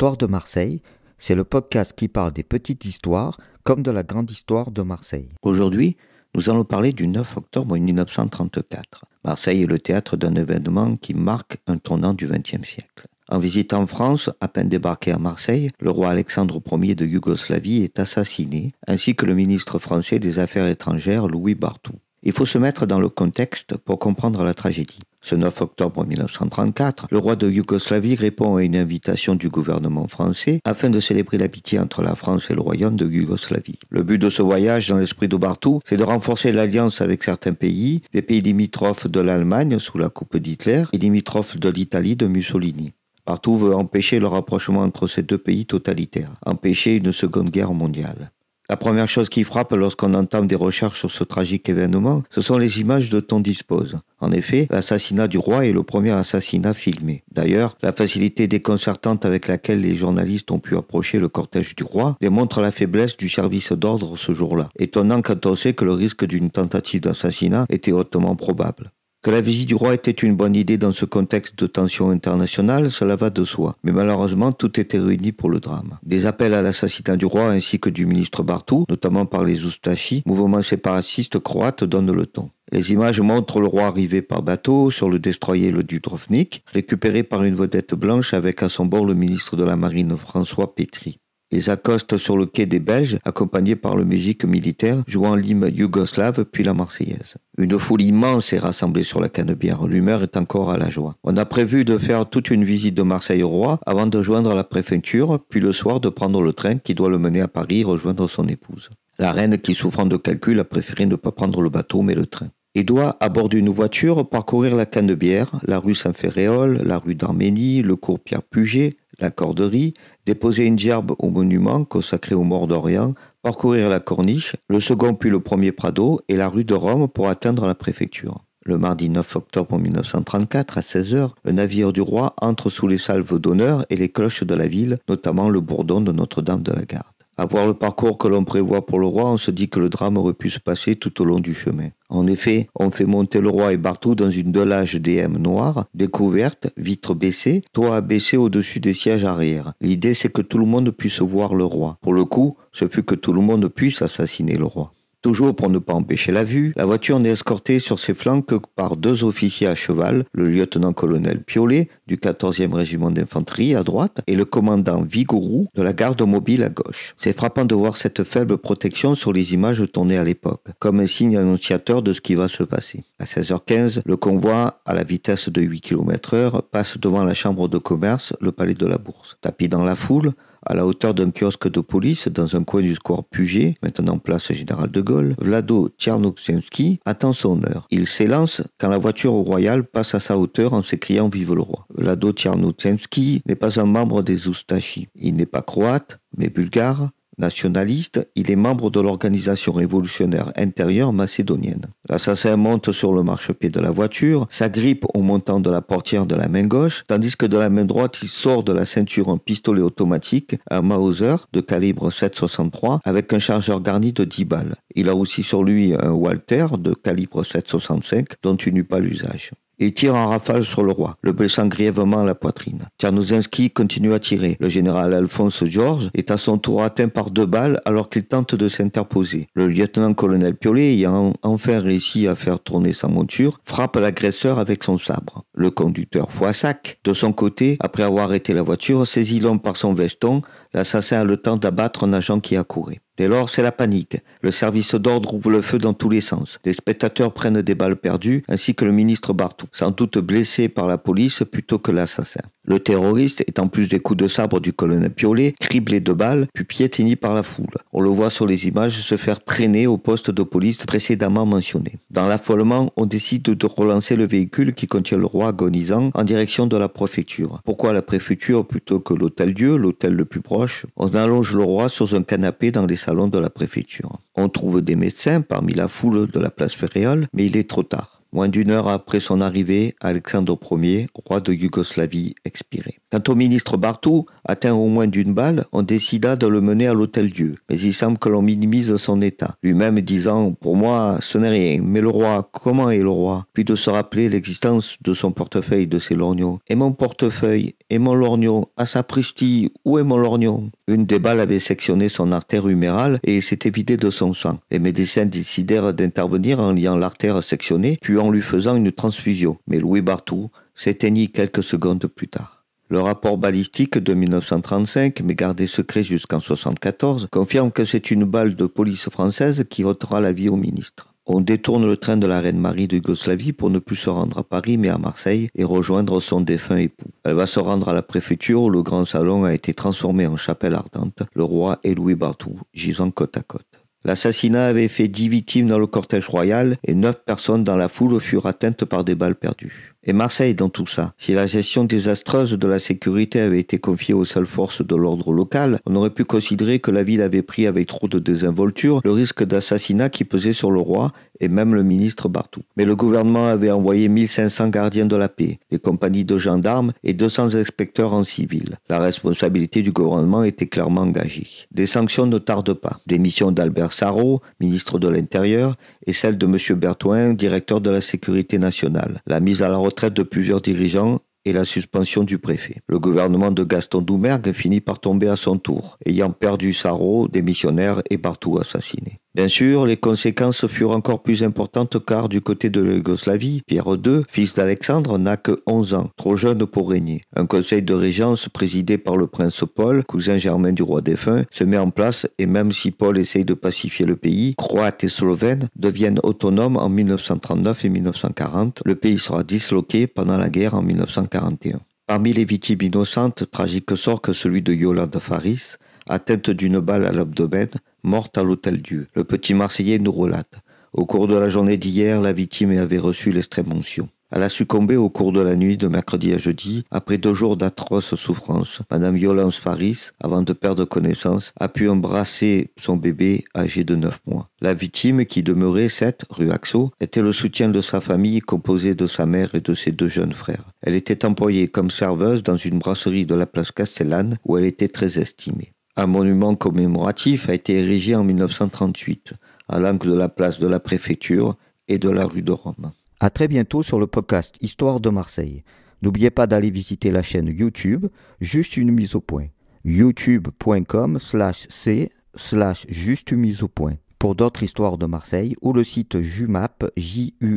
Histoire de Marseille, c'est le podcast qui parle des petites histoires comme de la grande histoire de Marseille. Aujourd'hui, nous allons parler du 9 octobre 1934. Marseille est le théâtre d'un événement qui marque un tournant du XXe siècle. En visitant France, à peine débarqué à Marseille, le roi Alexandre Ier de Yougoslavie est assassiné, ainsi que le ministre français des Affaires étrangères Louis Barthou. Il faut se mettre dans le contexte pour comprendre la tragédie. Ce 9 octobre 1934, le roi de Yougoslavie répond à une invitation du gouvernement français afin de célébrer l'amitié entre la France et le royaume de Yougoslavie. Le but de ce voyage dans l'esprit de Bartou, c'est de renforcer l'alliance avec certains pays, des pays limitrophes de l'Allemagne sous la coupe d'Hitler et limitrophes de l'Italie de Mussolini. Bartou veut empêcher le rapprochement entre ces deux pays totalitaires, empêcher une seconde guerre mondiale. La première chose qui frappe lorsqu'on entame des recherches sur ce tragique événement, ce sont les images dont on dispose. En effet, l'assassinat du roi est le premier assassinat filmé. D'ailleurs, la facilité déconcertante avec laquelle les journalistes ont pu approcher le cortège du roi démontre la faiblesse du service d'ordre ce jour-là. Étonnant quand on sait que le risque d'une tentative d'assassinat était hautement probable. Que la visite du roi était une bonne idée dans ce contexte de tension internationale, cela va de soi. Mais malheureusement, tout était réuni pour le drame. Des appels à l'assassinat du roi ainsi que du ministre Bartou, notamment par les Oustachis, mouvement séparatiste croate, donnent le ton. Les images montrent le roi arrivé par bateau sur le destroyer le Dudrovnik, récupéré par une vedette blanche avec à son bord le ministre de la Marine François Petri. Ils accostent sur le quai des Belges, accompagnés par le musique militaire, jouant l'hymne yougoslave puis la Marseillaise. Une foule immense est rassemblée sur la canebière. L'humeur est encore à la joie. On a prévu de faire toute une visite de Marseille au roi avant de joindre la préfecture, puis le soir de prendre le train qui doit le mener à Paris rejoindre son épouse. La reine, qui souffrant de calcul, a préféré ne pas prendre le bateau mais le train. Il doit, à bord d'une voiture, parcourir la Canebière, la rue Saint-Ferréol, la rue d'Arménie, le cours Pierre Puget, la corderie, déposer une gerbe au monument consacré aux morts d'Orient, parcourir la corniche, le second puis le premier Prado et la rue de Rome pour atteindre la préfecture. Le mardi 9 octobre 1934, à 16h, le navire du roi entre sous les salves d'honneur et les cloches de la ville, notamment le bourdon de Notre-Dame de la Garde voir le parcours que l'on prévoit pour le roi, on se dit que le drame aurait pu se passer tout au long du chemin. En effet, on fait monter le roi et Bartou dans une delage DM noire, découverte, vitre baissée, toit abaissé au-dessus des sièges arrière. L'idée c'est que tout le monde puisse voir le roi. Pour le coup, ce fut que tout le monde puisse assassiner le roi. Toujours pour ne pas empêcher la vue, la voiture n'est escortée sur ses flancs que par deux officiers à cheval, le lieutenant-colonel Piolet du 14e régiment d'infanterie à droite et le commandant Vigourou de la garde mobile à gauche. C'est frappant de voir cette faible protection sur les images tournées à l'époque, comme un signe annonciateur de ce qui va se passer. À 16h15, le convoi, à la vitesse de 8 km h passe devant la chambre de commerce, le palais de la Bourse. Tapis dans la foule, à la hauteur d'un kiosque de police dans un coin du square Puget, maintenant place Général de Gaulle, Vlado Tchernoksensky attend son heure. Il s'élance quand la voiture royale passe à sa hauteur en s'écriant Vive le roi. Vlado Tchernoksensky n'est pas un membre des Oustachis. Il n'est pas croate, mais bulgare, Nationaliste, il est membre de l'organisation révolutionnaire intérieure macédonienne. L'assassin monte sur le marchepied de la voiture, s'agrippe au montant de la portière de la main gauche, tandis que de la main droite, il sort de la ceinture un pistolet automatique, un Mauser de calibre 7,63 avec un chargeur garni de 10 balles. Il a aussi sur lui un Walter de calibre 7,65 dont il n'eut pas l'usage. Il tire en rafale sur le roi, le blessant grièvement à la poitrine. Tchernozinski continue à tirer. Le général Alphonse Georges est à son tour atteint par deux balles alors qu'il tente de s'interposer. Le lieutenant-colonel Piolet, ayant enfin réussi à faire tourner sa monture, frappe l'agresseur avec son sabre. Le conducteur Foissac, de son côté, après avoir arrêté la voiture, saisit l'homme par son veston. L'assassin a le temps d'abattre un agent qui a couru. Dès lors, c'est la panique. Le service d'ordre ouvre le feu dans tous les sens. Les spectateurs prennent des balles perdues, ainsi que le ministre Bartou, sans doute blessé par la police plutôt que l'assassin. Le terroriste est en plus des coups de sabre du colonel Piolet, criblé de balles, puis piétiné par la foule. On le voit sur les images se faire traîner au poste de police précédemment mentionné. Dans l'affolement, on décide de relancer le véhicule qui contient le roi agonisant en direction de la préfecture. Pourquoi la préfecture plutôt que l'hôtel Dieu, l'hôtel le plus proche On allonge le roi sur un canapé dans les salons de la préfecture. On trouve des médecins parmi la foule de la place Ferréole, mais il est trop tard. Moins d'une heure après son arrivée, Alexandre Ier, roi de Yougoslavie, expirait. Quant au ministre Bartou, atteint au moins d'une balle, on décida de le mener à l'Hôtel-Dieu, mais il semble que l'on minimise son état, lui-même disant « Pour moi, ce n'est rien, mais le roi, comment est le roi ?» puis de se rappeler l'existence de son portefeuille de ses lorgnons. « Et mon portefeuille et lorgnon, à sa Sapristi, où est lorgnon ?» Une des balles avait sectionné son artère humérale et s'était vidée de son sang. Les médecins décidèrent d'intervenir en liant l'artère sectionnée, puis en lui faisant une transfusion. Mais Louis Bartou s'éteignit quelques secondes plus tard. Le rapport balistique de 1935, mais gardé secret jusqu'en 1974, confirme que c'est une balle de police française qui ôtera la vie au ministre. On détourne le train de la Reine Marie de Yougoslavie pour ne plus se rendre à Paris mais à Marseille et rejoindre son défunt époux. Elle euh, va se rendre à la préfecture où le grand salon a été transformé en chapelle ardente, le roi et Louis Bartou gisant côte à côte. L'assassinat avait fait dix victimes dans le cortège royal et neuf personnes dans la foule furent atteintes par des balles perdues. Et Marseille dans tout ça. Si la gestion désastreuse de la sécurité avait été confiée aux seules forces de l'ordre local, on aurait pu considérer que la ville avait pris avec trop de désinvolture le risque d'assassinat qui pesait sur le roi et même le ministre Bartou. Mais le gouvernement avait envoyé 1500 gardiens de la paix, des compagnies de gendarmes et 200 inspecteurs en civil. La responsabilité du gouvernement était clairement engagée. Des sanctions ne tardent pas. Des missions d'Albert Sarrault, ministre de l'Intérieur, et celle de M. Bertouin, directeur de la Sécurité nationale. La mise à la retraite de plusieurs dirigeants et la suspension du préfet. Le gouvernement de Gaston Doumergue finit par tomber à son tour, ayant perdu Sarrault, démissionnaire et partout assassiné. Bien sûr, les conséquences furent encore plus importantes car du côté de la Yougoslavie, Pierre II, fils d'Alexandre, n'a que 11 ans, trop jeune pour régner. Un conseil de régence présidé par le prince Paul, cousin germain du roi défunt, se met en place et même si Paul essaye de pacifier le pays, Croates et Slovènes deviennent autonomes en 1939 et 1940. Le pays sera disloqué pendant la guerre en 1941. Parmi les victimes innocentes, tragique sort que celui de Yolande Faris, atteinte d'une balle à l'abdomen, morte à l'Hôtel-Dieu. Le petit Marseillais nous relate. Au cours de la journée d'hier, la victime avait reçu l'extrême onction. Elle a succombé au cours de la nuit de mercredi à jeudi, après deux jours d'atroces souffrances. Madame Violence Faris, avant de perdre connaissance, a pu embrasser son bébé âgé de 9 mois. La victime, qui demeurait cette, rue Axo, était le soutien de sa famille composée de sa mère et de ses deux jeunes frères. Elle était employée comme serveuse dans une brasserie de la place Castellane où elle était très estimée. Un monument commémoratif a été érigé en 1938 à l'angle de la place de la préfecture et de la rue de Rome. À très bientôt sur le podcast Histoire de Marseille. N'oubliez pas d'aller visiter la chaîne YouTube, juste une mise au point. youtube.com slash c slash juste mise au point. Pour d'autres histoires de Marseille ou le site jumap.blog.